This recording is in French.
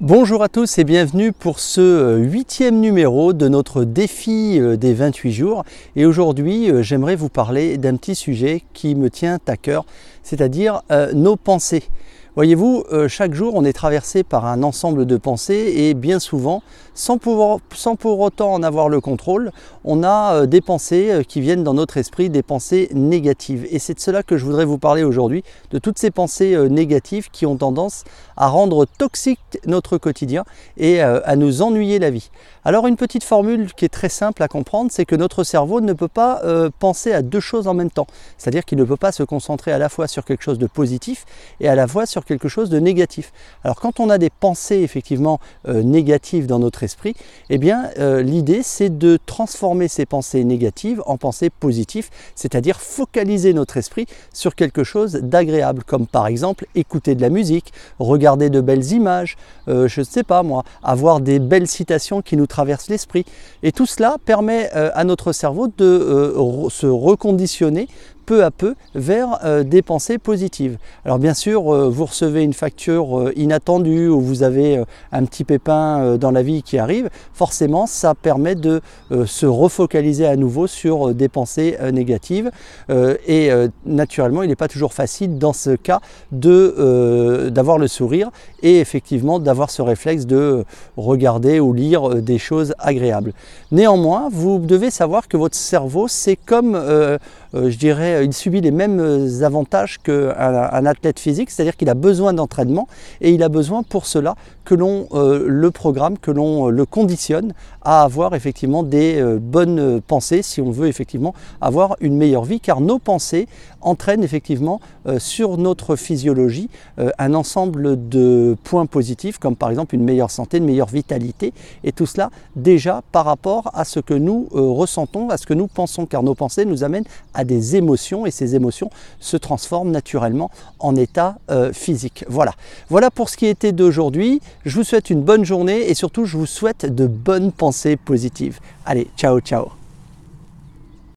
Bonjour à tous et bienvenue pour ce euh, huitième numéro de notre défi euh, des 28 jours. Et aujourd'hui, euh, j'aimerais vous parler d'un petit sujet qui me tient à cœur, c'est-à-dire nos pensées. Voyez-vous, euh, chaque jour, on est traversé par un ensemble de pensées et bien souvent, sans, pouvoir, sans pour autant en avoir le contrôle, on a euh, des pensées euh, qui viennent dans notre esprit, des pensées négatives. Et c'est de cela que je voudrais vous parler aujourd'hui, de toutes ces pensées négatives qui ont tendance à rendre toxique notre quotidien et à nous ennuyer la vie. Alors une petite formule qui est très simple à comprendre, c'est que notre cerveau ne peut pas penser à deux choses en même temps. C'est-à-dire qu'il ne peut pas se concentrer à la fois sur quelque chose de positif et à la fois sur quelque chose de négatif. Alors quand on a des pensées effectivement euh, négatives dans notre esprit, eh bien euh, l'idée c'est de transformer ces pensées négatives en pensées positives, c'est-à-dire focaliser notre esprit sur quelque chose d'agréable, comme par exemple écouter de la musique, regarder de belles images, euh, je ne sais pas moi, avoir des belles citations qui nous traversent l'esprit. Et tout cela permet à notre cerveau de se reconditionner peu à peu vers euh, des pensées positives. Alors bien sûr, euh, vous recevez une facture euh, inattendue ou vous avez un petit pépin dans la vie qui arrive, forcément ça permet de se refocaliser à nouveau sur des pensées négatives et naturellement il n'est pas toujours facile dans ce cas de d'avoir le sourire et effectivement d'avoir ce réflexe de regarder ou lire des choses agréables. Néanmoins, vous devez savoir que votre cerveau c'est comme je dirais euh, il subit les mêmes euh, avantages qu'un athlète physique, c'est-à-dire qu'il a besoin d'entraînement et il a besoin pour cela que l'on euh, le programme, que l'on le conditionne à avoir effectivement des bonnes pensées si on veut effectivement avoir une meilleure vie, car nos pensées entraînent effectivement sur notre physiologie un ensemble de points positifs, comme par exemple une meilleure santé, une meilleure vitalité, et tout cela déjà par rapport à ce que nous ressentons, à ce que nous pensons, car nos pensées nous amènent à des émotions et ces émotions se transforment naturellement en état euh, physique. Voilà. Voilà pour ce qui était d'aujourd'hui. Je vous souhaite une bonne journée et surtout je vous souhaite de bonnes pensées positives. Allez, ciao ciao.